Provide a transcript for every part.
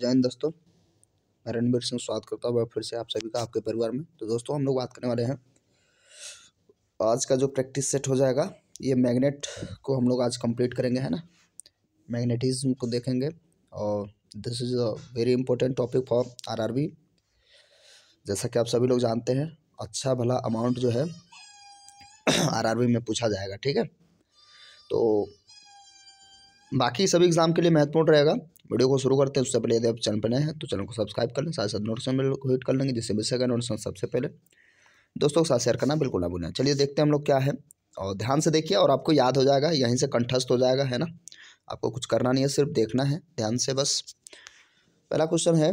जैन दोस्तों मैं रणबीर सिंह स्वागत करता हूँ फिर से आप सभी का आपके परिवार में तो दोस्तों हम लोग बात करने वाले हैं आज का जो प्रैक्टिस सेट हो जाएगा ये मैग्नेट को हम लोग आज कंप्लीट करेंगे है ना मैग्नेटिज्म को देखेंगे और this is a very important topic for RRB जैसा कि आप सभी लोग जानते हैं अच्छा भला अमाउंट जो है आरआरबी में पूछा जाएगा ठीक है तो बाकी सभी एग्ज़ाम के लिए महत्वपूर्ण रहेगा वीडियो को शुरू करते हैं उससे पहले यदि आप चैनल पर नए हैं तो चैनल को सब्सक्राइब कर लें साथ साथ नोटिफिकेशन को हिट कर लेंगे जिससे मिल सकेगा नोटिस सबसे पहले दोस्तों के साथ शेयर करना बिल्कुल ना भूलें चलिए देखते हैं हम लोग क्या है और ध्यान से देखिए और आपको याद हो जाएगा यहीं से कंठस्थ हो जाएगा है ना आपको कुछ करना नहीं है सिर्फ देखना है ध्यान से बस पहला क्वेश्चन है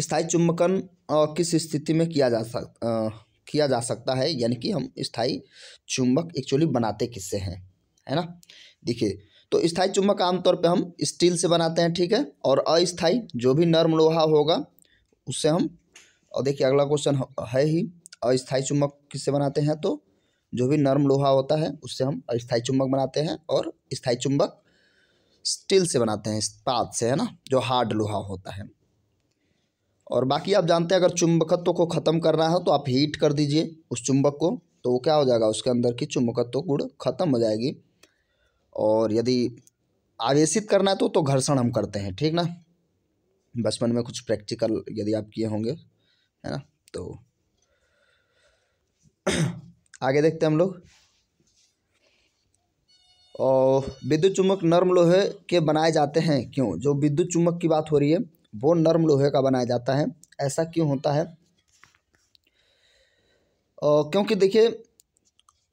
स्थायी चुंबकन किस स्थिति में किया जा सक आ, किया जा सकता है यानी कि हम स्थायी चुंबक एक्चुअली बनाते किससे हैं है ना देखिए तो स्थाई चुम्बक आमतौर पर हम स्टील से बनाते हैं ठीक है और अस्थाई जो भी नर्म लोहा होगा उससे हम और देखिए अगला क्वेश्चन है ही अस्थाई चुम्बक किससे बनाते हैं तो जो भी नर्म लोहा होता है उससे हम अस्थाई चुम्बक बनाते हैं और स्थाई चुम्बक स्टील से बनाते हैं इस्पात से है ना जो हार्ड लोहा होता है और बाकी आप जानते हैं अगर चुंबकत्व को ख़त्म करना है तो आप हीट कर दीजिए उस चुंबक को तो वो क्या हो जाएगा उसके अंदर की चुंबकत्व गुड़ खत्म हो जाएगी और यदि आवेशित करना है तो तो घर्षण हम करते हैं ठीक ना बचपन में कुछ प्रैक्टिकल यदि आप किए होंगे है ना तो आगे देखते हैं हम लोग और विद्युत चुम्बक नर्म लोहे के बनाए जाते हैं क्यों जो विद्युत चुम्बक की बात हो रही है वो नर्म लोहे का बनाया जाता है ऐसा क्यों होता है और क्योंकि देखिए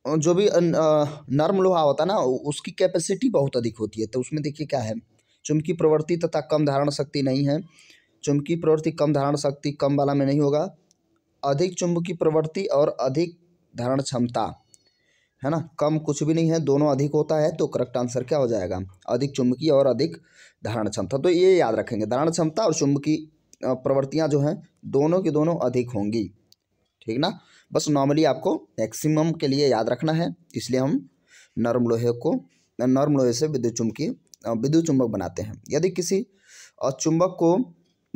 जो भी नर्म लोहा होता है ना उसकी कैपेसिटी बहुत अधिक होती है तो उसमें देखिए क्या है चुमकी प्रवृत्ति तथा कम धारण शक्ति नहीं है चुमकी प्रवृत्ति कम धारण शक्ति कम वाला में नहीं होगा अधिक चुंबकीय प्रवृत्ति और अधिक धारण क्षमता है ना कम कुछ भी नहीं है दोनों अधिक होता है तो करेक्ट आंसर क्या हो जाएगा अधिक चुंबकीय और अधिक धारण क्षमता तो ये याद रखेंगे धारण क्षमता और चुंबकीय प्रवृत्तियाँ जो हैं दोनों की दोनों अधिक होंगी ठीक ना बस नॉर्मली आपको मैक्सिमम के लिए याद रखना है इसलिए हम नर्म लोहे को नर्म लोहे से विद्युत चुंबकीय विद्युत चुंबक बनाते हैं यदि किसी चुंबक को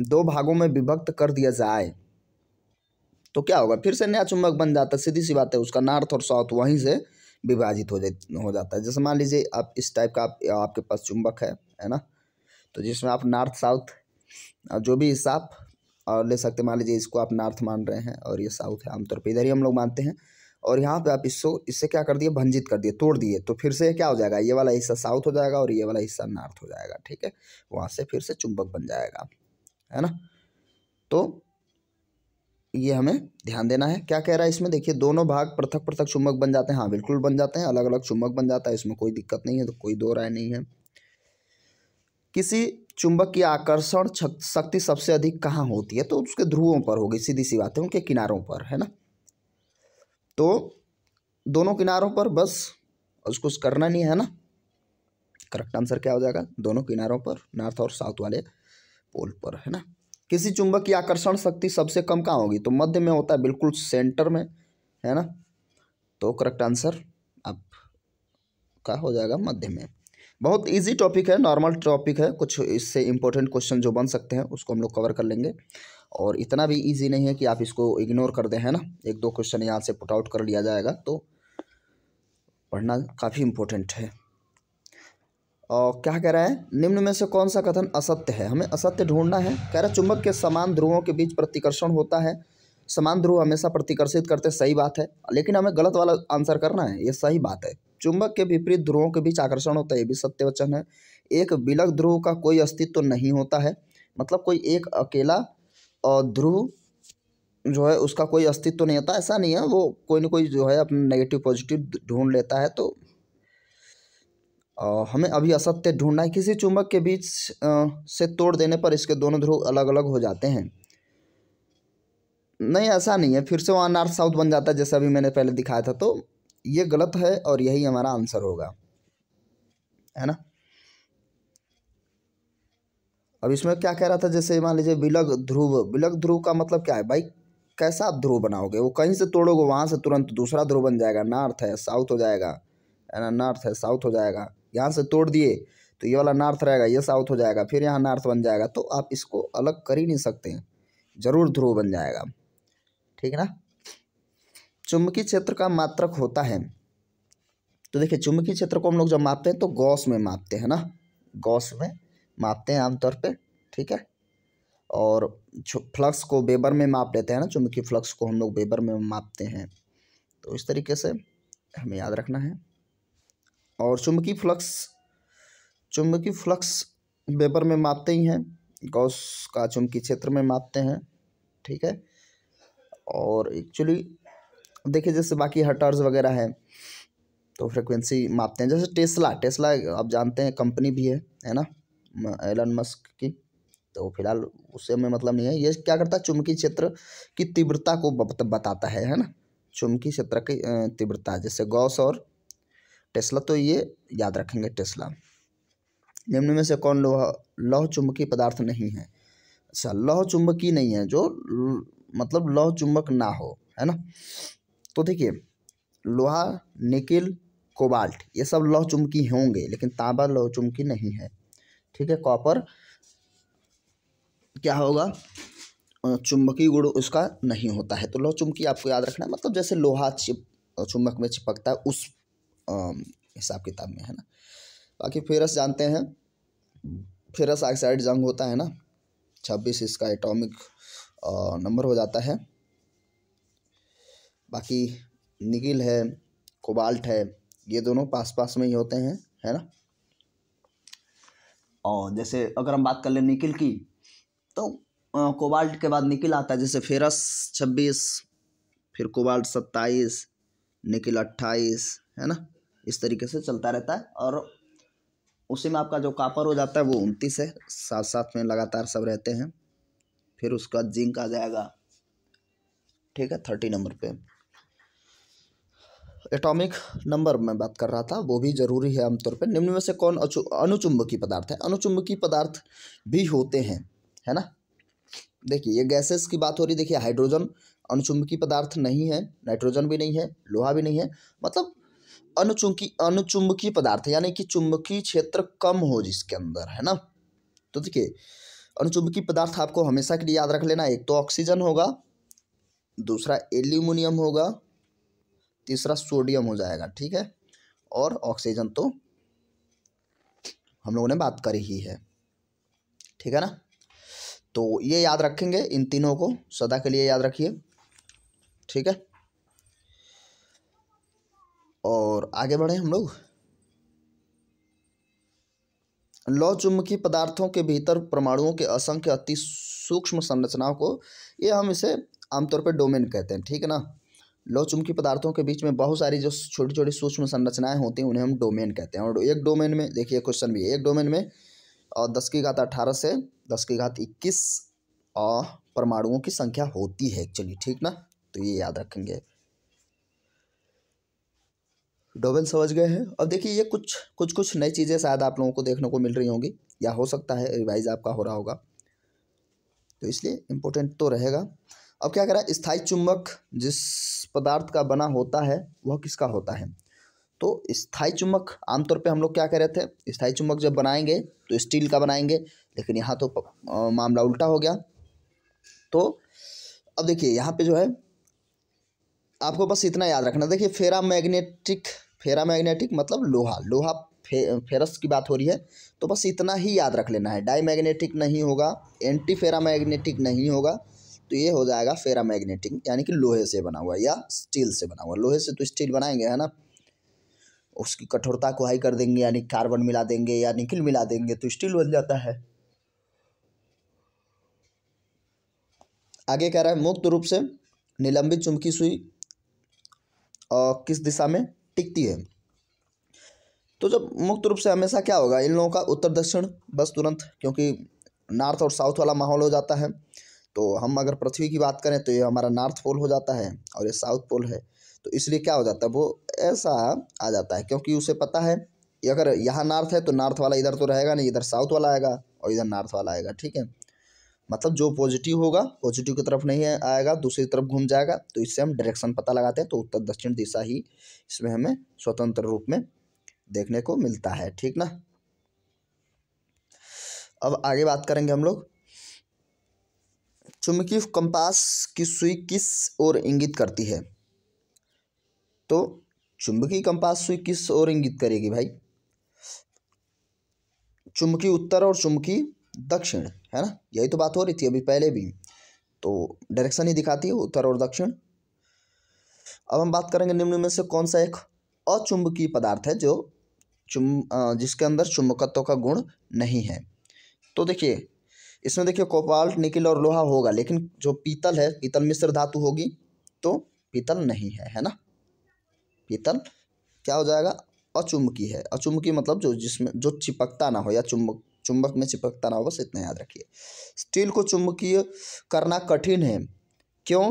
दो भागों में विभक्त कर दिया जाए तो क्या होगा फिर से नया चुंबक बन जाता है सीधी सी बात है उसका नॉर्थ और साउथ वहीं से विभाजित हो जा हो जाता है जैसे मान लीजिए आप इस टाइप का आप, आपके पास चुंबक है है ना तो जिसमें आप नॉर्थ साउथ जो भी हिस्सा और ले सकते मान लीजिए इसको आप नॉर्थ मान रहे हैं और ये साउथ है आमतौर पर इधर ही हम लोग मानते हैं और यहाँ पे आप इसको इससे क्या कर दिए भंजित कर दिए तोड़ दिए तो फिर से क्या हो जाएगा ये वाला हिस्सा साउथ हो जाएगा और ये वाला हिस्सा नॉर्थ हो जाएगा ठीक है वहाँ से फिर से चुंबक बन जाएगा है ना तो ये हमें ध्यान देना है क्या कह रहा है इसमें देखिए दोनों भाग पृथक पृथक चुंबक बन जाते हैं हाँ बिल्कुल बन जाते हैं अलग अलग चुंबक बन जाता है इसमें कोई दिक्कत नहीं है तो कोई दो राय नहीं है किसी चुंबक की आकर्षण शक्ति सबसे अधिक कहाँ होती है तो उसके ध्रुवों पर होगी सीधी सी बात है उनके किनारों पर है ना तो दोनों किनारों पर बस उसको करना नहीं है ना करेक्ट आंसर क्या हो जाएगा दोनों किनारों पर नॉर्थ और साउथ वाले पोल पर है ना किसी चुंबक की आकर्षण शक्ति सबसे कम कहाँ होगी तो मध्य में होता है बिल्कुल सेंटर में है ना तो करेक्ट आंसर अब का हो जाएगा मध्य में बहुत इजी टॉपिक है नॉर्मल टॉपिक है कुछ इससे इम्पोर्टेंट क्वेश्चन जो बन सकते हैं उसको हम लोग कवर कर लेंगे और इतना भी इजी नहीं है कि आप इसको इग्नोर कर दें है ना एक दो क्वेश्चन यहाँ से पुट आउट कर लिया जाएगा तो पढ़ना काफ़ी इम्पोर्टेंट है और क्या कह रहा है निम्न में से कौन सा कथन असत्य है हमें असत्य ढूंढना है कह रहा चुंबक के समान ध्रुवों के बीच प्रतिकर्षण होता है समान ध्रुव हमेशा प्रतिकर्षित करते सही बात है लेकिन हमें गलत वाला आंसर करना है ये सही बात है चुंबक के विपरीत ध्रुवों के बीच आकर्षण होता है ये भी सत्य वचन है एक बिलक ध्रुव का कोई अस्तित्व तो नहीं होता है मतलब कोई एक अकेला ध्रुव जो है उसका कोई अस्तित्व तो नहीं होता ऐसा नहीं है वो कोई ना कोई जो है अपना नेगेटिव पॉजिटिव ढूंढ लेता है तो हमें अभी असत्य ढूंढना है किसी चुंबक के बीच से तोड़ देने पर इसके दोनों ध्रुव अलग अलग हो जाते हैं नहीं ऐसा नहीं है फिर से वहाँ नॉर्थ साउथ बन जाता है जैसे अभी मैंने पहले दिखाया था तो ये गलत है और यही हमारा आंसर होगा है ना अब इसमें क्या कह रहा था जैसे मान लीजिए बिलग ध्रुव बिलग ध्रुव का मतलब क्या है भाई कैसा आप ध्रुव बनाओगे वो कहीं से तोड़ोगे वहाँ से तुरंत दूसरा ध्रुव बन जाएगा नॉर्थ है साउथ हो जाएगा है ना नॉर्थ है साउथ हो जाएगा यहाँ से तोड़ दिए तो ये वाला नॉर्थ रहेगा ये साउथ हो जाएगा फिर यहाँ नॉर्थ बन जाएगा तो आप इसको अलग कर ही नहीं सकते ज़रूर ध्रुव बन जाएगा ठीक है ना चुंबकीय क्षेत्र का मात्रक होता है तो देखिए चुंबकीय क्षेत्र को हम लोग जब मापते हैं तो गौस में मापते हैं ना गौस में मापते हैं आमतौर पे ठीक है और फ्लक्स को बेबर में माप लेते हैं ना चुंबकीय फ्लक्स को हम लोग बेबर में मापते हैं तो इस तरीके से हमें याद रखना है और चुंबकीय फ्लक्स चुंबकीय फ्लक्स बेबर में मापते ही हैं गौस का चुंबकीय क्षेत्र में मापते हैं ठीक है और एक्चुअली देखिए जैसे बाकी हटर्स वगैरह हैं तो फ्रिक्वेंसी मापते हैं जैसे टेस्ला टेस्ला आप जानते हैं कंपनी भी है है ना एलन मस्क की तो फिलहाल उससे हमें मतलब नहीं है ये क्या करता है चुमकी क्षेत्र की तीव्रता को बताता है है ना चुमकी क्षेत्र की तीव्रता जैसे गौस और टेस्ला तो ये याद रखेंगे टेस्ला निम्न में से कौन लोह लौह चुंबकीय पदार्थ नहीं है अच्छा लौह चुंबकीय नहीं है जो मतलब लौह चुंबक ना हो है ना तो देखिए लोहा निकिल कोबाल्ट ये सब लौह चुमकी होंगे लेकिन तांबा लौह चुमकी नहीं है ठीक है कॉपर क्या होगा चुंबकीय गुण उसका नहीं होता है तो लौह चुमकी आपको याद रखना है मतलब जैसे लोहा चिप चुंबक में चिपकता है उस हिसाब किताब में है ना बाकी फेरस जानते हैं फेरस ऑक्साइड जंग होता है ना छब्बीस इसका एटॉमिक नंबर हो जाता है बाकी निकिल है कोबाल्ट है ये दोनों पास पास में ही होते हैं है ना और जैसे अगर हम बात कर लें निकिल की तो कोबाल्ट के बाद निकिल आता है जैसे फेरस छब्बीस फिर कोबाल्ट सत्ताईस निकिल अट्ठाईस है ना इस तरीके से चलता रहता है और उसी में आपका जो कापर हो जाता है वो उनतीस है साथ साथ में लगातार सब रहते हैं फिर उसका जिंक आ जाएगा ठीक है थर्टी नंबर पे एटॉमिक नंबर में बात कर रहा था वो भी जरूरी है आमतौर पर निम्न में से कौन अनुचुंबकीय पदार्थ है अनुचुंबकीय पदार्थ भी होते हैं है ना देखिए ये गैसेस की बात हो रही देखिए हाइड्रोजन अनुचुंबकीय पदार्थ नहीं है नाइट्रोजन भी नहीं है लोहा भी नहीं है मतलब अनुचुंबकी अनुचुंबकीय पदार्थ यानी कि चुंबकीय क्षेत्र कम हो जिसके अंदर है ना तो देखिए अनुचुंबकीय पदार्थ आपको हमेशा के लिए याद रख लेना एक तो ऑक्सीजन होगा दूसरा एल्यूमिनियम होगा तीसरा सोडियम हो जाएगा ठीक है और ऑक्सीजन तो हम लोगों ने बात करी ही है ठीक है ना तो ये याद रखेंगे इन तीनों को सदा के लिए याद रखिए ठीक है और आगे बढ़े हम लोग लौ चुंबकीय पदार्थों के भीतर परमाणुओं के असंख्य अति सूक्ष्म संरचनाओं को ये हम इसे आमतौर पर डोमेन कहते हैं ठीक है ना लो चुंबकीय पदार्थों के बीच में बहुत सारी जो छोटी छोटी सूक्ष्म संरचनाएं होती हैं उन्हें हम डोमेन कहते हैं और एक डोमेन में देखिए क्वेश्चन भी है एक डोमेन में और दस की घात अठारह से दस की घात इक्कीस परमाणुओं की संख्या होती है एक्चुअली ठीक ना तो ये याद रखेंगे डोमेन समझ गए हैं अब देखिए ये कुछ कुछ कुछ नई चीज़ें शायद आप लोगों को देखने को मिल रही होंगी या हो सकता है रिवाइज आपका हो रहा होगा तो इसलिए इम्पोर्टेंट तो रहेगा अब क्या करा स्थायी चुंबक जिस पदार्थ का बना होता है वह किसका होता है तो स्थायी चुंबक आमतौर पे हम लोग क्या कह रहे थे स्थायी चुंबक जब बनाएंगे तो स्टील का बनाएंगे लेकिन यहाँ तो मामला उल्टा हो गया तो अब देखिए यहाँ पे जो है आपको बस इतना याद रखना देखिए फेरा मैग्नेटिक फेरा मैग्नेटिक मतलब लोहा लोहा फे फेरस की बात हो रही है तो बस इतना ही याद रख लेना है डाई मैग्नेटिक नहीं होगा एंटी फेरा मैग्नेटिक नहीं होगा तो ये हो जाएगा फेरा मैग्नेटिक यानी कि लोहे से बना हुआ या स्टील से बना हुआ लोहे से तो स्टील बनाएंगे है ना उसकी कठोरता को हाई कर देंगे यानी कार्बन मिला देंगे या निकिल मिला देंगे तो स्टील बन जाता है आगे कह रहा है मुक्त रूप से निलंबित चुमकी सुई और किस दिशा में टिकती है तो जब मुक्त रूप से हमेशा क्या होगा इन लोगों का उत्तर दक्षिण बस तुरंत क्योंकि नॉर्थ और साउथ वाला माहौल हो जाता है तो हम अगर पृथ्वी की बात करें तो ये हमारा नॉर्थ पोल हो जाता है और ये साउथ पोल है तो इसलिए क्या हो जाता है वो ऐसा आ जाता है क्योंकि उसे पता है अगर यहाँ नॉर्थ है तो नॉर्थ वाला इधर तो रहेगा नहीं इधर साउथ वाला आएगा और इधर नॉर्थ वाला आएगा ठीक है मतलब जो पॉजिटिव होगा पॉजिटिव की तरफ नहीं आएगा दूसरी तरफ घूम जाएगा तो इससे हम डायरेक्शन पता लगाते हैं तो उत्तर दक्षिण दिशा ही इसमें हमें स्वतंत्र रूप में देखने को मिलता है ठीक ना अब आगे बात करेंगे हम लोग चुंबकीय कंपास की सुई किस ओर इंगित करती है तो चुंबकीय कंपास सुई किस ओर इंगित करेगी भाई चुंबकीय उत्तर और चुंबकीय दक्षिण है ना यही तो बात हो रही थी अभी पहले भी तो डायरेक्शन ही दिखाती है उत्तर और दक्षिण अब हम बात करेंगे निम्न में से कौन सा एक अचुंबकीय पदार्थ है जो चुम जिसके अंदर चुंबकत्व का गुण नहीं है तो देखिए इसमें देखिए कोबाल्ट निकिल और लोहा होगा लेकिन जो पीतल है पीतल मिश्र धातु होगी तो पीतल नहीं है है ना पीतल क्या हो जाएगा अचुंबकी है अचुंबकी मतलब जो जिसमें जो चिपकता ना हो या चुंबक चुंबक में चिपकता ना हो बस इतना याद रखिए स्टील को चुंबकीय करना कठिन है क्यों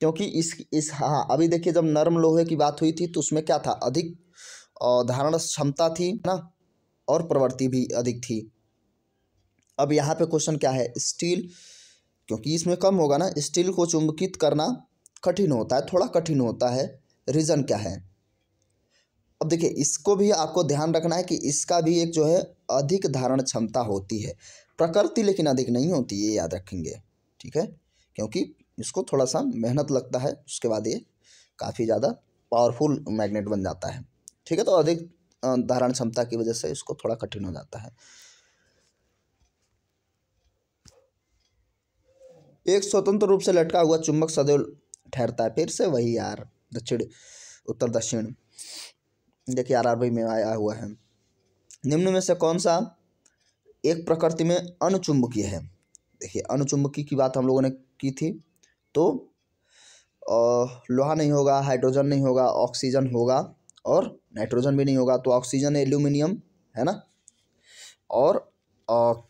क्योंकि इस इस हाँ, हाँ अभी देखिए जब नर्म लोहे की बात हुई थी तो उसमें क्या था अधिक धारण क्षमता थी ना और प्रवृत्ति भी अधिक थी अब यहाँ पे क्वेश्चन क्या है स्टील क्योंकि इसमें कम होगा ना स्टील को चुंबकित करना कठिन होता है थोड़ा कठिन होता है रीज़न क्या है अब देखिए इसको भी आपको ध्यान रखना है कि इसका भी एक जो है अधिक धारण क्षमता होती है प्रकृति लेकिन अधिक नहीं होती ये याद रखेंगे ठीक है क्योंकि इसको थोड़ा सा मेहनत लगता है उसके बाद ये काफ़ी ज़्यादा पावरफुल मैग्नेट बन जाता है ठीक है तो अधिक धारण क्षमता की वजह से इसको थोड़ा कठिन हो जाता है एक स्वतंत्र रूप से लटका हुआ चुंबक सदैव ठहरता है फिर से वही यार दक्षिण उत्तर दक्षिण देखिए आर आर में आया हुआ है निम्न में से कौन सा एक प्रकृति में अनुचुंबकीय है देखिए अनुचुंबकीय की बात हम लोगों ने की थी तो लोहा नहीं होगा हाइड्रोजन नहीं होगा ऑक्सीजन होगा और नाइट्रोजन भी नहीं होगा तो ऑक्सीजन एल्यूमिनियम है ना और, और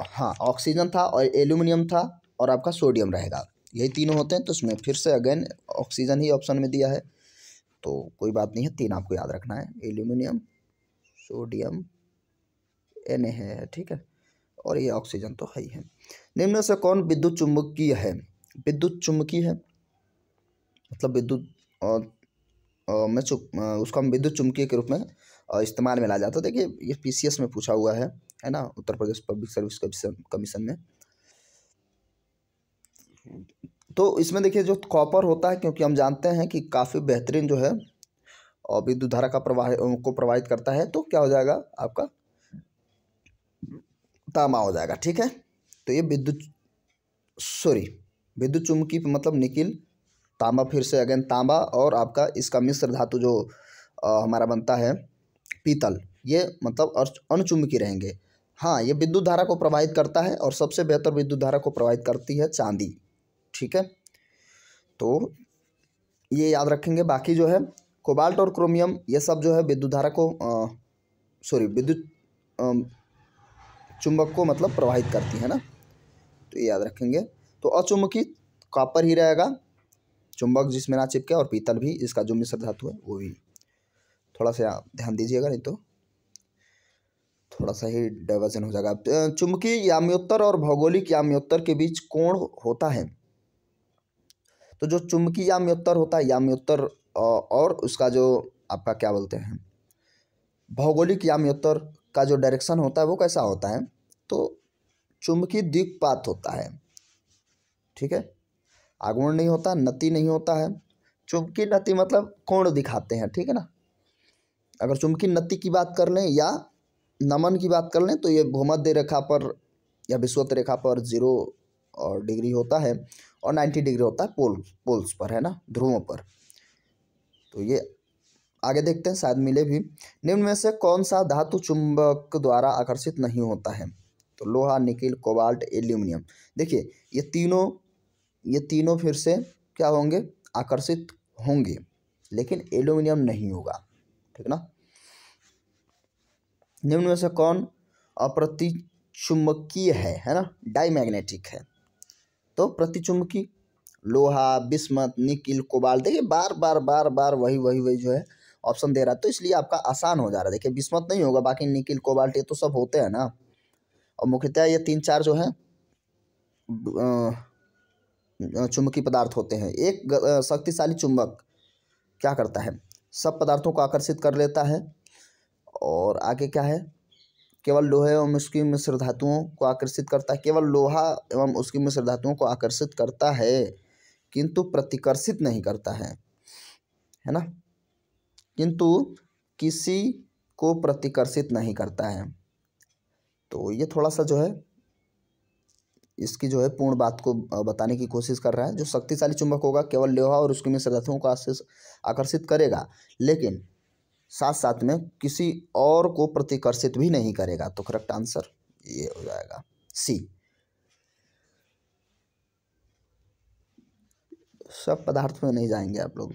हाँ ऑक्सीजन था और एल्यूमिनियम था और आपका सोडियम रहेगा यही तीनों होते हैं तो उसमें फिर से अगेन ऑक्सीजन ही ऑप्शन में दिया है तो कोई बात नहीं है तीन आपको याद रखना है एल्यूमिनियम सोडियम एन है ठीक है और ये ऑक्सीजन तो है ही है निम्न से कौन विद्युत चुंबकीय है विद्युत चुंबकीय है मतलब विद्युत में चुप उसको हम विद्युत चुंबकीय के रूप में इस्तेमाल में ला जाता है देखिए ये पी में पूछा हुआ है है ना Uttar Pradesh public service commission commission में तो इसमें देखिए जो कॉपर होता है क्योंकि हम जानते हैं कि काफ़ी बेहतरीन जो है और विद्युत धारा का प्रवाह को प्रवाहित करता है तो क्या हो जाएगा आपका तामा हो जाएगा ठीक है तो ये विद्युत सॉरी विद्युत चुम्बकी मतलब निकिल तांबा फिर से अगेन तांबा और आपका इसका मिश्र धातु जो आ, हमारा बनता है पीतल ये मतलब अनुचुंबकी रहेंगे हाँ ये विद्युत धारा को प्रवाहित करता है और सबसे बेहतर विद्युत धारा को प्रभावित करती है चांदी ठीक है तो ये याद रखेंगे बाकी जो है कोबाल्ट और क्रोमियम ये सब जो है विद्युत धारा को सॉरी विद्युत चुंबक को मतलब प्रवाहित करती है ना तो ये याद रखेंगे तो अचुंबकीय कॉपर ही रहेगा चुंबक जिसमें ना चिपके और पीतल भी इसका जो मिश्र धातु है वो भी थोड़ा सा ध्यान दीजिएगा नहीं तो थोड़ा सा ही डाइवर्जन हो जाएगा चुंबकीय याम्योत्तर और भौगोलिक याम्योत्तर के बीच कोण होता है तो जो चुंबकीय याम्योत्तर होता है याम्योत्तर और उसका जो आपका क्या बोलते हैं भौगोलिक याम्योत्तर का जो डायरेक्शन होता है वो कैसा होता है तो चुंबकीय दिक्पात होता है ठीक है आगुण नहीं होता नति नहीं होता है चुंबकीय नति मतलब कोण दिखाते हैं ठीक है ना अगर चुमकी नत्ती की बात कर लें या नमन की बात कर लें तो ये भूमध्य रेखा पर या विश्वत रेखा पर जीरो और डिग्री होता है और नाइन्टी डिग्री होता है पोल पोल्स पर है ना ध्रुवों पर तो ये आगे देखते हैं शायद मिले भी निम्न में से कौन सा धातु चुंबक द्वारा आकर्षित नहीं होता है तो लोहा निकिल कोबाल्ट एल्यूमिनियम देखिए ये तीनों ये तीनों फिर से क्या होंगे आकर्षित होंगे लेकिन एल्यूमिनियम नहीं होगा ठीक ना निम्न में से कौन चुंबकीय है है ना मैग्नेटिक है तो प्रतिचुम्बकी लोहा बिस्मत निकिल कोबाल देखिए बार बार बार बार वही वही वही जो है ऑप्शन दे रहा है तो इसलिए आपका आसान हो जा रहा है देखिए बिस्मत नहीं होगा बाकी निकिल कोबाल्ट ये तो सब होते हैं ना और मुख्यतः ये तीन चार जो है चुंबकीय पदार्थ होते हैं एक शक्तिशाली चुंबक क्या करता है सब पदार्थों को आकर्षित कर लेता है और आगे क्या है केवल लोहे एवं उसकी मिश्र धातुओं को आकर्षित करता है केवल लोहा एवं उसकी मिश्र धातुओं को आकर्षित करता है किंतु प्रतिकर्षित नहीं करता है है ना किंतु किसी को प्रतिकर्षित नहीं करता है तो ये थोड़ा सा जो है इसकी जो है पूर्ण बात को बताने की कोशिश कर रहा है जो शक्तिशाली चुंबक होगा केवल लोहा और उसकी मिश्र धातुओं को आकर्षित करेगा लेकिन साथ साथ में किसी और को प्रतिकर्षित भी नहीं करेगा तो करेक्ट आंसर ये हो जाएगा सी सब पदार्थ में नहीं जाएंगे आप लोग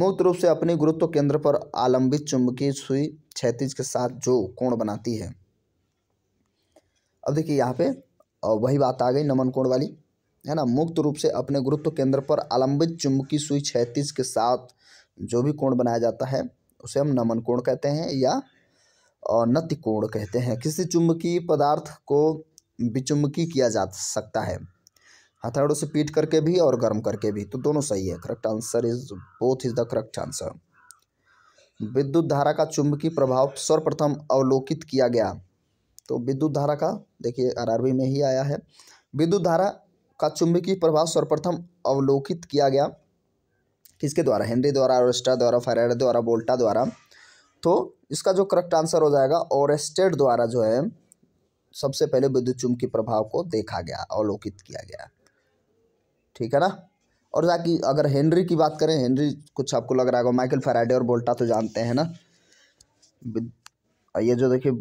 मुक्त रूप से अपने गुरुत्व केंद्र पर आलंबित चुंबकीय सुई क्षैतिज के साथ जो कोण बनाती है अब देखिए यहाँ पे वही बात आ गई नमन कोण वाली है ना मुक्त रूप से अपने गुरुत्व केंद्र पर आलंबित चुंबकीय सुई क्षैतिज के साथ जो भी कोण बनाया जाता है उसे हम नमन कोण कहते हैं या नत्य कोण कहते हैं किसी चुंबकीय पदार्थ को विचुंबकी किया जा सकता है हथौड़ों से पीट करके भी और गर्म करके भी तो दोनों सही है correct answer is both is the correct answer विद्युत धारा का चुंबकीय प्रभाव सर्वप्रथम अवलोकित किया गया तो विद्युत धारा का देखिए आरआरबी में ही आया है विद्युत धारा का चुंबकीय प्रभाव सर्वप्रथम अवलोकित किया गया किसके द्वारा हेनरी द्वारा ओरेस्टा द्वारा फरेड द्वारा बोल्टा द्वारा तो इसका जो करेक्ट आंसर हो जाएगा ओरेस्टेड द्वारा जो है सबसे पहले विद्युत चुम्बकी प्रभाव को देखा गया अवलोकित किया गया ठीक है ना और जाकि अगर हेनरी की बात करें हेनरी कुछ आपको लग रहा होगा माइकल फराडे और बोल्टा तो जानते हैं ना ये जो देखिए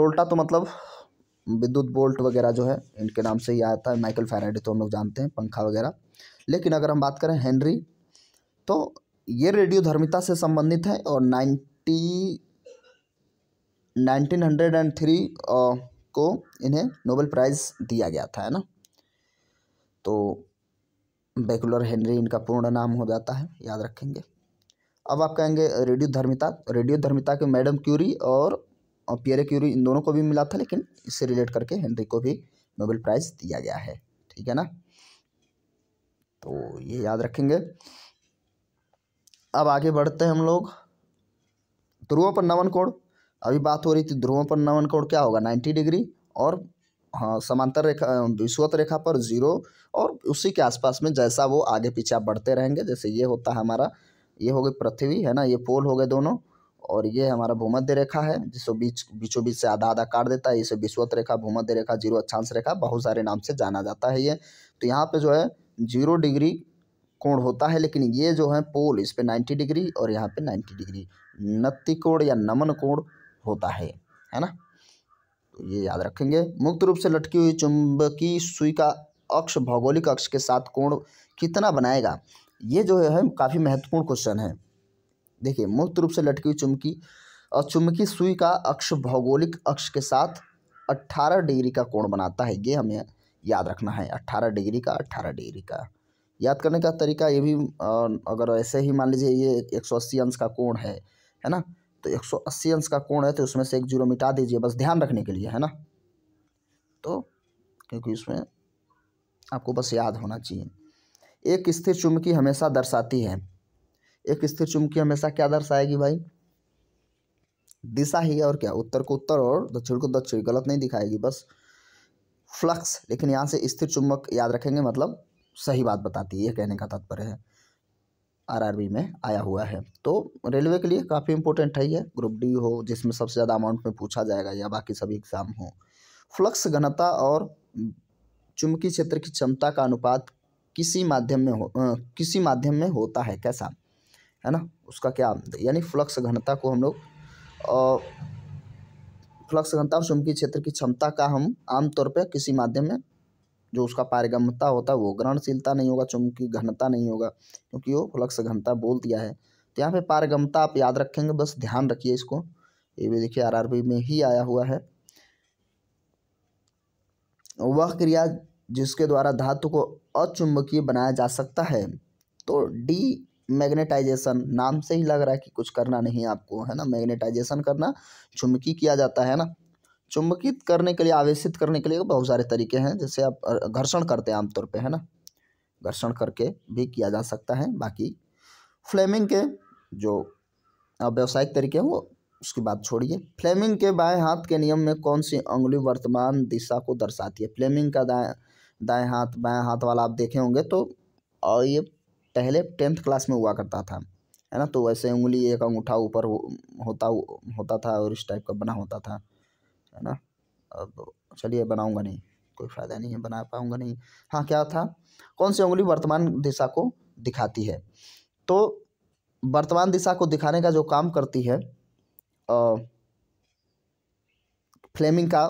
बोल्टा तो मतलब विद्युत बोल्ट वगैरह जो है इनके नाम से ही आता है माइकल फैराडे तो हम लोग जानते हैं पंखा वगैरह लेकिन अगर हम बात करें हेनरी तो ये रेडियो धर्मिता से संबंधित है और ninety nineteen hundred and three को इन्हें नोबेल प्राइज़ दिया गया था है ना तो बेकुलर हेनरी इनका पूर्ण नाम हो जाता है याद रखेंगे अब आप कहेंगे रेडियो धर्मिता रेडियो धर्मिता के मैडम क्यूरी और, और पियरे क्यूरी इन दोनों को भी मिला था लेकिन इससे रिलेट करके हेनरी को भी नोबेल प्राइज़ दिया गया है ठीक है ना तो ये याद रखेंगे अब आगे बढ़ते हैं हम लोग ध्रुवों पर नवन कोण अभी बात हो रही थी ध्रुवों पर नवन कोण क्या होगा नाइन्टी डिग्री और हाँ समांतर रेखा विश्वत रेखा पर जीरो और उसी के आसपास में जैसा वो आगे पीछे आप बढ़ते रहेंगे जैसे ये होता है हमारा ये हो गई पृथ्वी है ना ये पोल हो गए दोनों और ये हमारा भूमध्य रेखा है जिसको बीच बीचों बीच से आधा आधा काट देता है इसे विश्वत रेखा भूमध्य रेखा जीरो अक्षांश रेखा बहुत सारे नाम से जाना जाता है ये तो यहाँ पर जो है जीरो डिग्री कोण होता है लेकिन ये जो है पोल इस पर नाइन्टी डिग्री और यहाँ पे नाइन्टी डिग्री नत्ती कोण या नमन कोण होता है है ना तो ये याद रखेंगे मुक्त रूप से लटकी हुई चुंबकीय सुई का अक्ष भौगोलिक अक्ष के साथ कोण कितना बनाएगा ये जो है काफ़ी महत्वपूर्ण क्वेश्चन है देखिए मुक्त रूप से लटकी हुई चुंबकी और चुंबकीय सुई का अक्ष भौगोलिक अक्ष के साथ अट्ठारह डिग्री का कोण बनाता है ये हमें याद रखना है अट्ठारह डिग्री का अट्ठारह डिग्री का याद करने का तरीका ये भी अगर ऐसे ही मान लीजिए ये एक सौ अस्सी अंश का कोण है है ना तो एक सौ अस्सी अंश का कोण है तो उसमें से एक जीरो मिटा दीजिए बस ध्यान रखने के लिए है ना तो क्योंकि उसमें आपको बस याद होना चाहिए एक स्थिर चुम्बकी हमेशा दर्शाती है एक स्थिर चुम्बकी हमेशा क्या दर्शाएगी भाई दिशा ही और क्या उत्तर को उत्तर और दक्षिण को दक्षिण गलत नहीं दिखाएगी बस फ्लक्स लेकिन यहाँ से स्थिर चुंबक याद रखेंगे मतलब सही बात बताती है कहने का तात्पर्य है आरआरबी में आया हुआ है तो रेलवे के लिए काफ़ी इंपॉर्टेंट है ये ग्रुप डी हो जिसमें सबसे ज़्यादा अमाउंट में पूछा जाएगा या बाकी सभी एग्ज़ाम हो फ्लक्स घनता और चुंबकीय क्षेत्र की क्षमता का अनुपात किसी माध्यम में हो आ, किसी माध्यम में होता है कैसा है ना उसका क्या यानी फ्लक्स घनता को हम लोग फ्लक्स घनता और चुंबकीय क्षेत्र की क्षमता का हम आमतौर पर किसी माध्यम में जो उसका पारगम्यता होता है वो ग्रहणशीलता नहीं होगा चुंबकी घनता नहीं होगा क्योंकि वो फ्लक्स घनता बोल दिया है तो यहाँ पे पारगमता आप याद रखेंगे बस ध्यान रखिए इसको ये भी देखिए आरआरबी में ही आया हुआ है वह क्रिया जिसके द्वारा धातु को अचुंबकीय बनाया जा सकता है तो डी मैग्नेटाइजेशन नाम से ही लग रहा है कि कुछ करना नहीं आपको है ना मैग्नेटाइजेशन करना चुंबकीय किया जाता है ना चुंबकित करने के लिए आवेशित करने के लिए बहुत सारे तरीके हैं जैसे आप घर्षण करते हैं आमतौर पे है ना घर्षण करके भी किया जा सकता है बाकी फ्लेमिंग के जो व्यावसायिक तरीके हैं वो उसकी बात छोड़िए फ्लेमिंग के बाएं हाथ के नियम में कौन सी उंगली वर्तमान दिशा को दर्शाती है फ्लेमिंग का दाएं दाएं हाथ बाएं हाथ वाला आप देखे होंगे तो और ये पहले टेंथ क्लास में हुआ करता था है ना तो वैसे उंगली एक अंगूठा ऊपर होता होता था और इस टाइप का बना होता था है ना अब चलिए बनाऊंगा नहीं कोई फ़ायदा नहीं है बना पाऊंगा नहीं हाँ क्या था कौन सी उंगली वर्तमान दिशा को दिखाती है तो वर्तमान दिशा को दिखाने का जो काम करती है आ, फ्लेमिंग का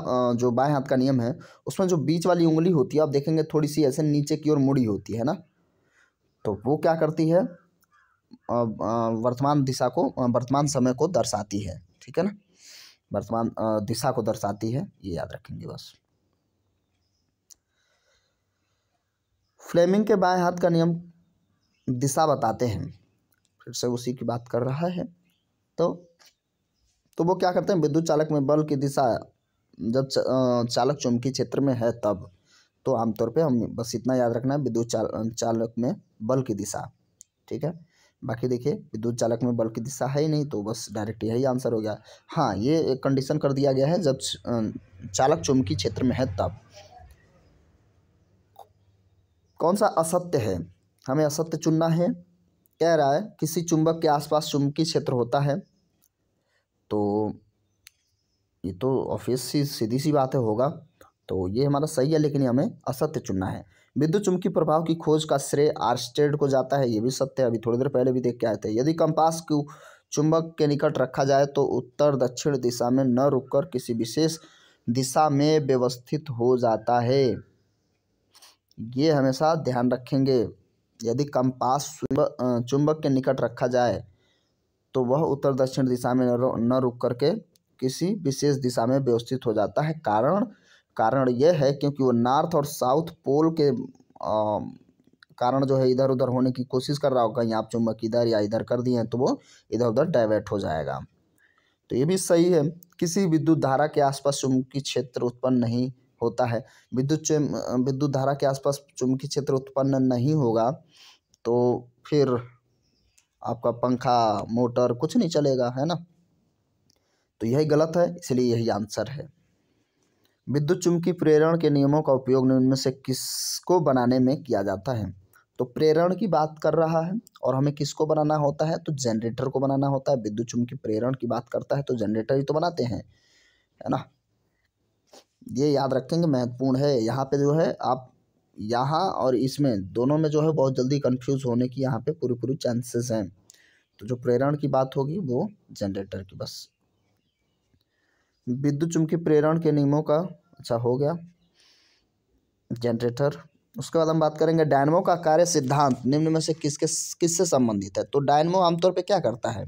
जो बाएं हाथ का नियम है उसमें जो बीच वाली उंगली होती है आप देखेंगे थोड़ी सी ऐसे नीचे की ओर मुड़ी होती है ना तो वो क्या करती है वर्तमान दिशा को वर्तमान समय को दर्शाती है ठीक है ना वर्तमान दिशा को दर्शाती है ये याद रखेंगे बस फ्लेमिंग के बाएं हाथ का नियम दिशा बताते हैं फिर से उसी की बात कर रहा है तो तो वो क्या करते हैं विद्युत चालक में बल की दिशा जब चालक चुंबकीय क्षेत्र में है तब तो आमतौर पे हम बस इतना याद रखना है विद्युत चाल चालक में बल की दिशा ठीक है बाकी देखिए विद्युत चालक में बल की दिशा है ही नहीं तो बस डायरेक्ट यही आंसर हो गया हाँ ये एक कंडीशन कर दिया गया है जब चालक चुंबकीय क्षेत्र में है तब कौन सा असत्य है हमें असत्य चुनना है कह रहा है किसी चुंबक के आसपास चुंबकीय क्षेत्र होता है तो ये तो ऑफिस सी सीधी सी बात है होगा तो ये हमारा सही है लेकिन हमें असत्य चुनना है विद्युत चुंबकीय प्रभाव की खोज का श्रेय आर्स्टेड को जाता है ये भी सत्य है अभी थोड़ी देर पहले भी देख के आए थे यदि कंपास को चुंबक के निकट रखा जाए तो उत्तर दक्षिण दिशा में न रुककर किसी विशेष दिशा में व्यवस्थित हो जाता है ये हमेशा ध्यान रखेंगे यदि कंपास चुंबक के निकट रखा जाए तो वह उत्तर दक्षिण दिशा में न रुक करके किसी विशेष दिशा में व्यवस्थित हो जाता है कारण कारण यह है क्योंकि वो नॉर्थ और साउथ पोल के आ, कारण जो है इधर उधर होने की कोशिश कर रहा होगा कहीं आप चुम्बक इधर या इधर कर दिए हैं तो वो इधर उधर डाइवर्ट हो जाएगा तो ये भी सही है किसी विद्युत धारा के आसपास चुम्बकीय क्षेत्र उत्पन्न नहीं होता है विद्युत विद्युत धारा के आसपास चुम्बकीय क्षेत्र उत्पन्न नहीं होगा तो फिर आपका पंखा मोटर कुछ नहीं चलेगा है ना तो यही गलत है इसलिए यही आंसर है विद्युत चुंबकीय प्रेरण के नियमों का उपयोग निम्न से किसको बनाने में किया जाता है तो प्रेरण की बात कर रहा है और हमें किसको बनाना होता है तो जनरेटर को बनाना होता है विद्युत चुंबकीय प्रेरण की बात करता है तो जनरेटर ही तो बनाते हैं है ना ये याद रखेंगे महत्वपूर्ण है यहाँ पे जो है आप यहाँ और इसमें दोनों में जो है बहुत जल्दी कंफ्यूज होने की यहाँ पे पूरी पूरी चांसेस हैं तो जो प्रेरण की बात होगी वो जनरेटर की बस विद्युत चुंबकीय प्रेरण के नियमों का अच्छा हो गया जनरेटर उसके बाद हम बात करेंगे डायनमो का कार्य सिद्धांत निम्न में से किसके किससे संबंधित है तो डायनमो आमतौर पर क्या करता है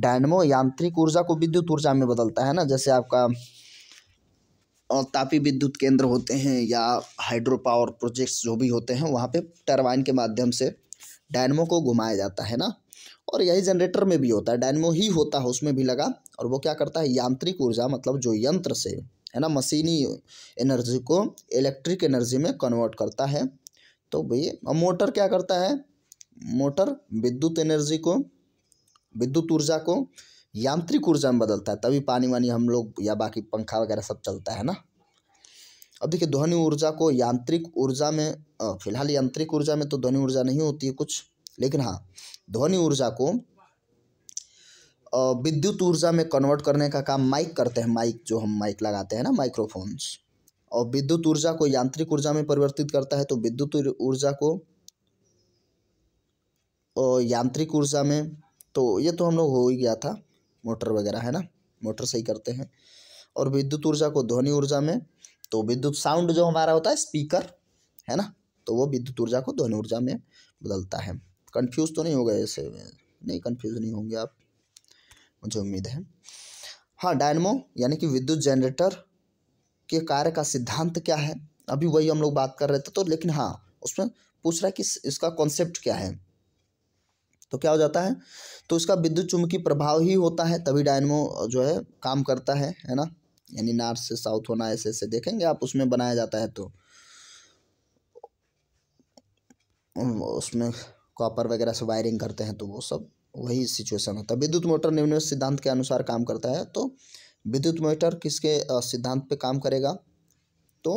डायनमो यांत्रिक ऊर्जा को विद्युत ऊर्जा में बदलता है ना जैसे आपका तापी विद्युत केंद्र होते हैं या हाइड्रो पावर प्रोजेक्ट्स जो भी होते हैं वहाँ पे टरबाइन के माध्यम से डायनमो को घुमाया जाता है ना और यही जनरेटर में भी होता है डायनमो ही होता है उसमें भी लगा और वो क्या करता है यांत्रिक ऊर्जा मतलब जो यंत्र से है ना मशीनी एनर्जी को इलेक्ट्रिक एनर्जी में कन्वर्ट करता है तो भैया मोटर क्या करता है मोटर विद्युत एनर्जी को विद्युत ऊर्जा को यांत्रिक ऊर्जा में बदलता है तभी पानी वानी हम लोग या बाकी पंखा वगैरह सब चलता है ना अब देखिए ध्वनि ऊर्जा को यांत्रिक ऊर्जा में फिलहाल यांत्रिक ऊर्जा में तो ध्वनि ऊर्जा नहीं होती है कुछ लेकिन हाँ ध्वनि ऊर्जा को विद्युत ऊर्जा में कन्वर्ट करने का काम माइक करते हैं माइक जो हम माइक लगाते हैं ना माइक्रोफोन्स और विद्युत ऊर्जा को यांत्रिक ऊर्जा में परिवर्तित करता है तो विद्युत ऊर्जा को यांत्रिक ऊर्जा में तो ये तो हम लोग हो ही गया था मोटर वगैरह है ना मोटर सही करते हैं और विद्युत ऊर्जा को ध्वनि ऊर्जा में तो विद्युत साउंड जो हमारा होता है स्पीकर है ना तो वो विद्युत ऊर्जा को ध्वनि ऊर्जा में बदलता है कंफ्यूज तो नहीं हो गए ऐसे में नहीं कंफ्यूज नहीं होंगे आप मुझे उम्मीद है हाँ डायनमो यानी कि विद्युत जनरेटर के कार्य का सिद्धांत क्या है अभी वही हम लोग बात कर रहे थे तो लेकिन हाँ उसमें पूछ रहा है कि इसका कॉन्सेप्ट क्या है तो क्या हो जाता है तो इसका विद्युत चुंबकीय प्रभाव ही होता है तभी डायनमो जो है काम करता है है ना यानी नॉर्थ से साउथ होना ऐसे ऐसे देखेंगे आप उसमें बनाया जाता है तो उसमें कॉपर वगैरह से वायरिंग करते हैं तो वो सब वही सिचुएशन होता है विद्युत मोटर निम्न सिद्धांत के अनुसार काम करता है तो विद्युत मोटर किसके सिद्धांत पे काम करेगा तो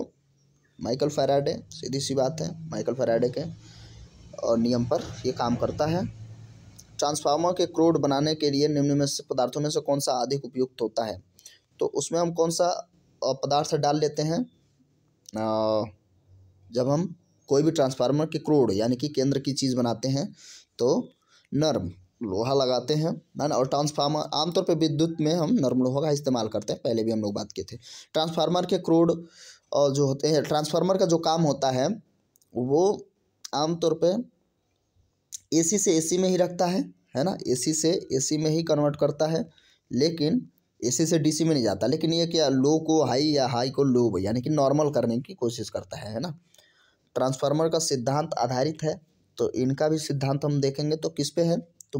माइकल फेराडे सीधी सी बात है माइकल फेराडे के और नियम पर ये काम करता है ट्रांसफार्मर के क्रोड बनाने के लिए निम्न में से पदार्थों में से कौन सा अधिक उपयुक्त होता है तो उसमें हम कौन सा पदार्थ डाल लेते हैं जब हम कोई भी ट्रांसफार्मर के क्रोड यानी कि केंद्र की चीज़ बनाते हैं तो नर्म लोहा लगाते हैं है ना और ट्रांसफार्मर आमतौर पर विद्युत में हम नर्म लोहा का इस्तेमाल करते हैं पहले भी हम लोग बात किए थे ट्रांसफार्मर के क्रोड और जो होते हैं ट्रांसफार्मर का जो काम होता है वो आमतौर पर एसी से एसी में ही रखता है है ना एसी से एसी में ही कन्वर्ट करता है लेकिन एसी से डीसी में नहीं जाता लेकिन ये क्या लो को हाई या हाई को लो यानी कि नॉर्मल करने की कोशिश करता है है ना ट्रांसफार्मर का सिद्धांत आधारित है तो इनका भी सिद्धांत हम देखेंगे तो किस पे है तो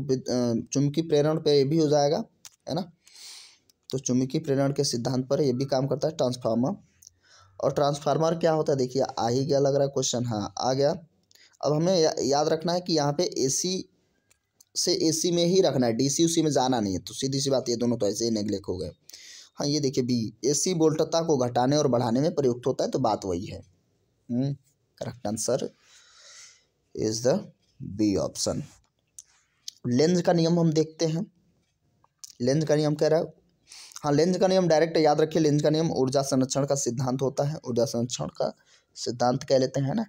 चुमकी प्रेरण पे ये भी हो जाएगा है ना तो चुमकी प्रेरण के सिद्धांत पर ये भी काम करता है ट्रांसफार्मर और ट्रांसफार्मर क्या होता है देखिए आ ही गया लग रहा है क्वेश्चन हाँ आ गया अब हमें या, याद रखना है कि यहाँ पे एसी से एसी में ही रखना है डीसी उसी में जाना नहीं है तो सीधी सी बात ये दोनों तो ऐसे ही नेग्लेक्ट हो गए हाँ ये देखिए बी एसी वोल्टता को घटाने और बढ़ाने में प्रयुक्त होता है तो बात वही है hmm. Correct answer is the B option Lenz का नियम हम देखते हैं लेंज का नियम कह रहा है हाँ लेंज का नियम डायरेक्ट याद रखिए लेंज का नियम ऊर्जा संरक्षण का सिद्धांत होता है ऊर्जा संरक्षण का सिद्धांत कह लेते हैं ना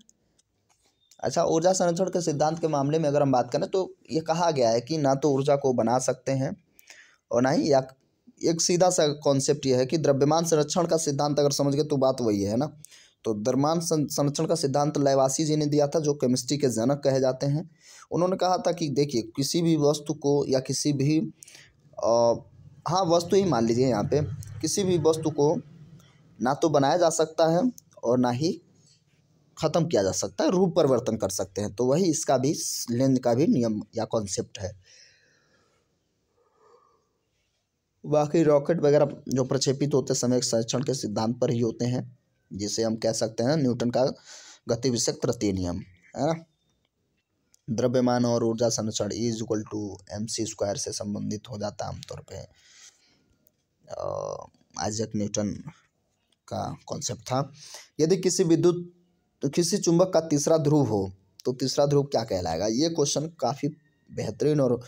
अच्छा ऊर्जा संरक्षण के सिद्धांत के मामले में अगर हम बात करें तो ये कहा गया है कि ना तो ऊर्जा को बना सकते हैं और ना ही या एक सीधा सा कॉन्सेप्ट यह है कि द्रव्यमान संरक्षण का सिद्धांत अगर समझ गए तो बात वही है ना तो दरमान संरक्षण का सिद्धांत लैवासी जी ने दिया था जो केमिस्ट्री के जनक कहे जाते हैं उन्होंने कहा था कि देखिए किसी भी वस्तु को या किसी भी आ, हाँ वस्तु ही मान लीजिए यहाँ पे किसी भी वस्तु को ना तो बनाया जा सकता है और ना ही ख़त्म किया जा सकता है रूप परिवर्तन कर सकते हैं तो वही इसका भी लेंद का भी नियम या कॉन्सेप्ट है बाकी रॉकेट वगैरह जो प्रक्षेपित होते समय संरक्षण के सिद्धांत पर ही होते हैं जिसे हम कह सकते हैं न्यूटन का गति तृतीय नियम है ना द्रव्यमान और ऊर्जा संरक्षण is equal to M C square से संबंधित हो जाता आमतौर पर आइजक न्यूटन का कॉन्सेप्ट था यदि किसी विद्युत किसी चुंबक का तीसरा ध्रुव हो तो तीसरा ध्रुव क्या कहलाएगा ये क्वेश्चन काफ़ी बेहतरीन और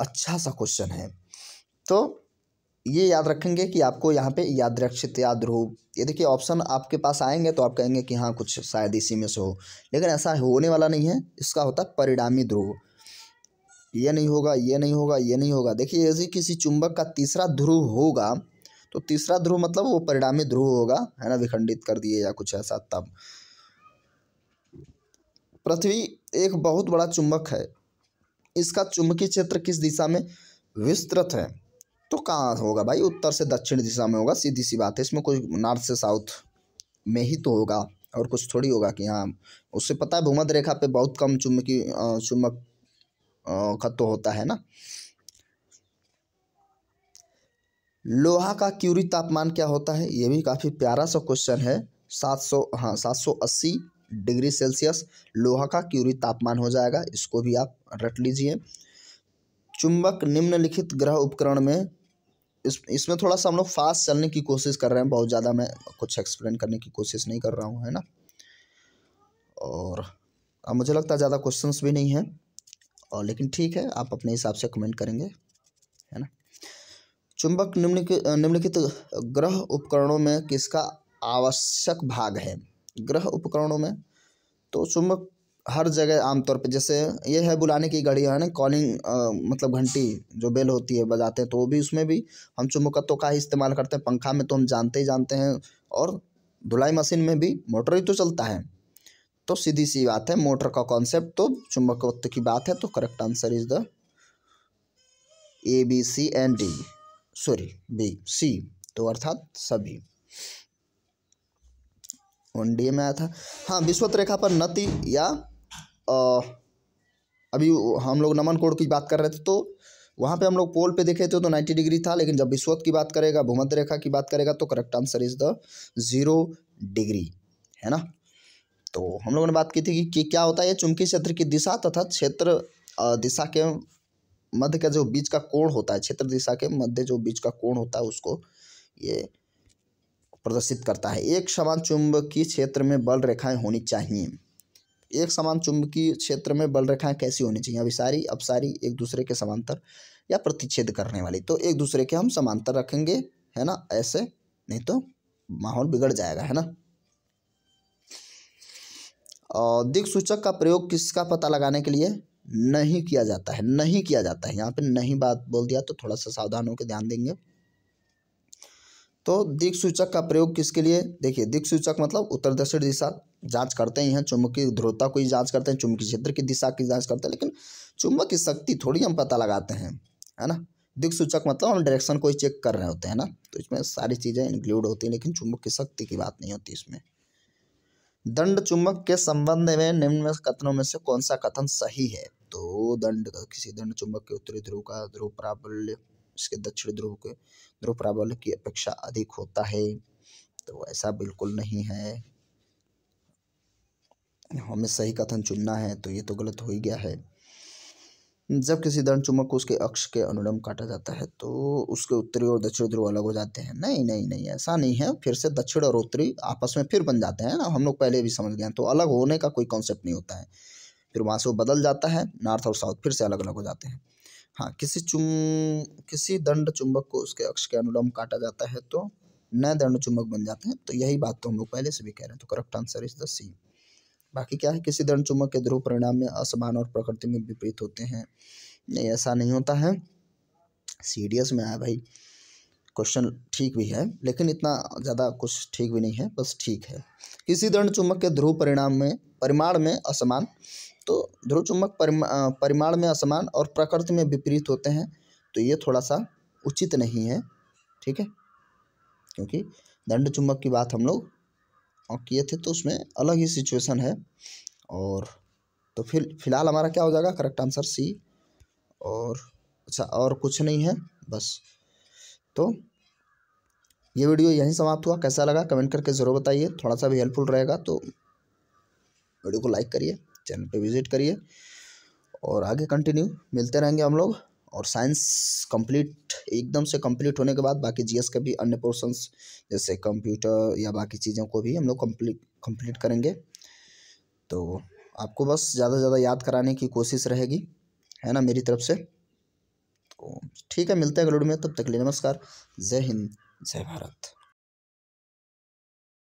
अच्छा सा क्वेश्चन है तो ये याद रखेंगे कि आपको यहाँ पे रक्षित या ध्रुव ये देखिए ऑप्शन आपके पास आएंगे तो आप कहेंगे कि हाँ कुछ शायद इसी में से हो लेकिन ऐसा होने वाला नहीं है इसका होता है परिणामी ध्रुव ये नहीं होगा ये नहीं होगा ये नहीं होगा देखिए यदि किसी चुंबक का तीसरा ध्रुव होगा तो तीसरा ध्रुव मतलब वो परिणामी ध्रुव होगा है ना विखंडित कर दिए या कुछ ऐसा तब पृथ्वी एक बहुत बड़ा चुंबक है इसका चुंबकीय क्षेत्र किस दिशा में विस्तृत है तो कहाँ होगा भाई उत्तर से दक्षिण दिशा में होगा सीधी सी बात है इसमें कोई नॉर्थ से साउथ में ही तो होगा और कुछ थोड़ी होगा कि हाँ उससे पता है भूमध्य रेखा पे बहुत कम चुम्बकी चुम्बक खत्व होता है ना लोहा का क्यूरी तापमान क्या होता है ये भी काफ़ी प्यारा सा क्वेश्चन है सात सौ हाँ सात सौ अस्सी डिग्री सेल्सियस लोहा का क्यूरी तापमान हो जाएगा इसको भी आप रट लीजिए चुंबक निम्नलिखित ग्रह उपकरण में इस इसमें थोड़ा सा हम लोग फास्ट चलने की कोशिश कर रहे हैं बहुत ज़्यादा मैं कुछ एक्सप्लेन करने की कोशिश नहीं कर रहा हूँ है ना और अब मुझे लगता है ज़्यादा क्वेश्चंस भी नहीं है और लेकिन ठीक है आप अपने हिसाब से कमेंट करेंगे है ना चुंबक निम्नलिखित निम्नलिखित ग्रह उपकरणों में किसका आवश्यक भाग है ग्रह उपकरणों में तो चुंबक हर जगह आमतौर पर जैसे ये है बुलाने की घड़ी है ना कॉलिंग मतलब घंटी जो बेल होती है बजाते हैं तो वो भी उसमें भी हम चुम्बकत्व का ही इस्तेमाल करते हैं पंखा में तो हम जानते ही जानते हैं और धुलाई मशीन में भी मोटर ही तो चलता है तो सीधी सी बात है मोटर का कॉन्सेप्ट तो चुंबकत्व की बात है तो correct answer is the A B C and D sorry B C तो अर्थात सभी वन डी में आया था हाँ विश्वत रेखा पर नती या अभी हम लोग नमन कोण की बात कर रहे थे तो वहाँ पे हम लोग पोल पे देखे थे तो नाइन्टी डिग्री था लेकिन जब विश्वत की बात करेगा भूमध्य रेखा की बात करेगा तो correct answer is the zero degree है ना तो हम लोगों ने बात की थी कि, कि क्या होता है चुंबकीय क्षेत्र की दिशा तथा क्षेत्र दिशा के मध्य का जो बीच का कोण होता है क्षेत्र दिशा के मध्य जो बीच का कोण होता है उसको ये प्रदर्शित करता है एक समान चुंबकीय क्षेत्र में बल रेखाएं होनी चाहिए एक समान चुंबकीय क्षेत्र में बल रेखाएं कैसी होनी चाहिए अभिसारी अपसारी एक दूसरे के समांतर या प्रतिच्छेद करने वाली तो एक दूसरे के हम समांतर रखेंगे है ना ऐसे नहीं तो माहौल बिगड़ जाएगा है ना और दिक्सूचक का प्रयोग किसका पता लगाने के लिए नहीं किया जाता है नहीं किया जाता है यहाँ पे नहीं बात बोल दिया तो थोड़ा सा सावधान होकर ध्यान देंगे तो दिक्सूचक का प्रयोग किसके लिए देखिए दिक्सूचक मतलब उत्तर दक्षिण दिशा जांच करते ही हैं चुंबकीय ध्रुवता को ही जांच करते हैं चुंबकीय क्षेत्र की दिशा की जांच करते हैं लेकिन चुंबक की शक्ति थोड़ी हम पता लगाते हैं है ना सूचक मतलब हम डायरेक्शन को ही चेक कर रहे होते हैं ना तो इसमें सारी चीज़ें इंक्लूड होती हैं लेकिन चुंबक की शक्ति की बात नहीं होती इसमें दंड चुंबक के संबंध में निम्न कथनों में से कौन सा कथन सही है तो दंड किसी दंड चुंबक के उत्तरी ध्रुव का ध्रुव प्राबल्य इसके दक्षिण ध्रुव के ध्रुव प्राबल्य की अपेक्षा अधिक होता है तो ऐसा बिल्कुल नहीं है हमें सही कथन चुनना है तो ये तो गलत हो ही गया है जब किसी दर्ण चुम्बक को उसके अक्ष के अनुलम काटा जाता है तो उसके उत्तरी और दक्षिण ध्रुव अलग हो जाते हैं नहीं नहीं नहीं ऐसा नहीं है फिर से दक्षिण और उत्तरी आपस में फिर बन जाते हैं ना हम लोग पहले भी समझ गए तो अलग होने का कोई कॉन्सेप्ट नहीं होता है फिर वहाँ से वो बदल जाता है नॉर्थ और साउथ फिर से अलग अलग हो जाते हैं हाँ किसी चुम किसी दंड चुंबक को उसके अक्ष के अनुलम काटा जाता है तो नए दंड चुंबक बन जाते हैं तो यही बात तो हम लोग पहले से भी कह रहे हैं तो correct answer is the C बाकी क्या है किसी दर्ण चुंबक के ध्रुव परिणाम में असमान और प्रकृति में विपरीत होते हैं नहीं ऐसा नहीं होता है सीडीएस में आया भाई क्वेश्चन ठीक भी है लेकिन इतना ज़्यादा कुछ ठीक भी नहीं है बस ठीक है किसी दर्ण चुंबक के ध्रुव परिणाम में परिमाण में असमान तो ध्रुव चुंबक परिमाण में असमान और प्रकृति में विपरीत होते हैं तो ये थोड़ा सा उचित नहीं है ठीक है क्योंकि दंड चुंबक की बात हम लोग किए थे तो उसमें अलग ही सिचुएशन है और तो फिर फिलहाल हमारा क्या हो जाएगा करेक्ट आंसर सी और अच्छा और कुछ नहीं है बस तो ये वीडियो यहीं समाप्त हुआ कैसा लगा कमेंट करके ज़रूर बताइए थोड़ा सा भी हेल्पफुल रहेगा तो वीडियो को लाइक करिए चैनल पे विजिट करिए और आगे कंटिन्यू मिलते रहेंगे हम लोग और साइंस कंप्लीट एकदम से कंप्लीट होने के बाद बाकी जीएस के भी अन्य पोर्सन्स जैसे कंप्यूटर या बाकी चीज़ों को भी हम लोग कंप्लीट कंप्लीट करेंगे तो आपको बस ज़्यादा से ज़्यादा याद कराने की कोशिश रहेगी है ना मेरी तरफ से तो ठीक है मिलते हैं गलूड में तब तक के लिए नमस्कार जय हिंद जय भारत